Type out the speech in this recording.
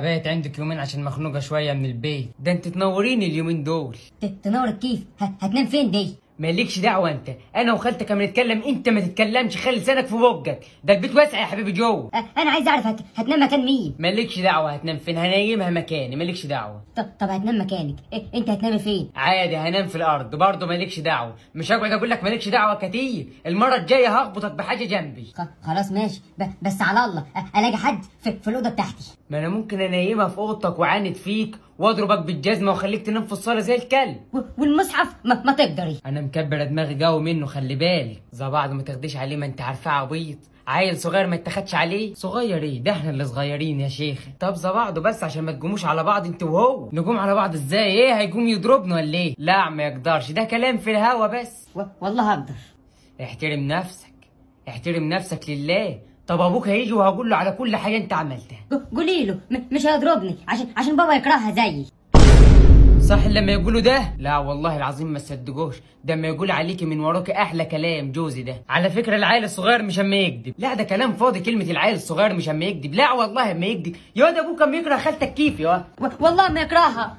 بقيت عندك يومين عشان مخنوقه شويه من البيت ده انت تنوريني اليومين دول تنورك كيف هتنام فين دي مالكش دعوه انت انا وخالتك نتكلم انت ما تتكلمش خلي لسانك في بوجك ده البيت واسع يا حبيبي جوه أه انا عايز اعرف هت... هتنام مكان مين مالكش دعوه هتنام فين هنيمها مكاني مالكش دعوه طب طب هتنام مكانك إيه؟ انت هتنام فين عادي هنام في الارض برضه مالكش دعوه مش هقعد اقول لك مالكش دعوه كتير المره الجايه هخبطك بحاجه جنبي خلاص ماشي ب... بس على الله الاقي حد في, في الاوضه بتاعتي ما انا ممكن انيمها في اوضتك وعاند فيك واضربك بالجزمه واخليك تنام في الصاله زي الكلب والمصحف ما, ما تقدري انا مكبره دماغي جو منه خلي بالك زي بعض ما تاخديش عليه ما انت عارفاه عبيط عيل صغير ما اتخدش عليه صغير ايه ده احنا اللي صغيرين يا شيخ طب زي بعضه بس عشان ما تجوموش على بعض انت وهو نجوم على بعض ازاي ايه هيجوم يضربنا ولا ايه لا ما يقدرش ده كلام في الهوا بس والله هقدر احترم نفسك احترم نفسك لله طب ابوك هيجي وهقول له على كل حاجه انت عملتها قولي له مش هيضربني عشان عشان بابا يكرهها زيي صح لما يقولوا ده لا والله العظيم ما تصدقوش ده ما يقول عليكي من وراك احلى كلام جوزي ده على فكره العيل الصغير مش اما يكذب لا ده كلام فاضي كلمه العيل الصغير مش اما يكذب لا والله ما يكذب يا ده ابوك كان بيكره خالتك كيف يا والله ما يكرهها